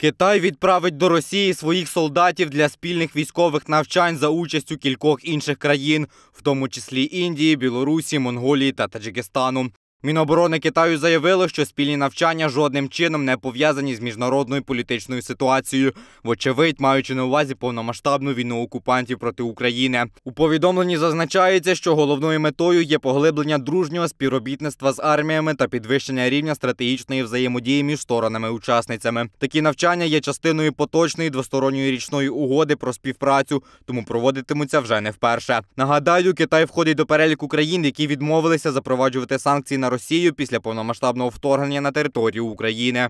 Китай відправить до Росії своїх солдатів для спільних військових навчань за участю кількох інших країн, в тому числі Індії, Білорусі, Монголії та Таджикистану. Міноборони Китаю заявило, що спільні навчання жодним чином не пов'язані з міжнародною політичною ситуацією, вочевидь, маючи на увазі повномасштабну війну окупантів проти України. У повідомленні зазначається, що головною метою є поглиблення дружнього співробітництва з арміями та підвищення рівня стратегічної взаємодії між сторонами-учасницями. Такі навчання є частиною поточної двосторонньої річної угоди про співпрацю, тому проводитимуться вже не вперше. Нагадаю, Китай входить до переліку країн, які відмовилися запроваджувати санкції на на Росію після повномасштабного вторгнення на територію України.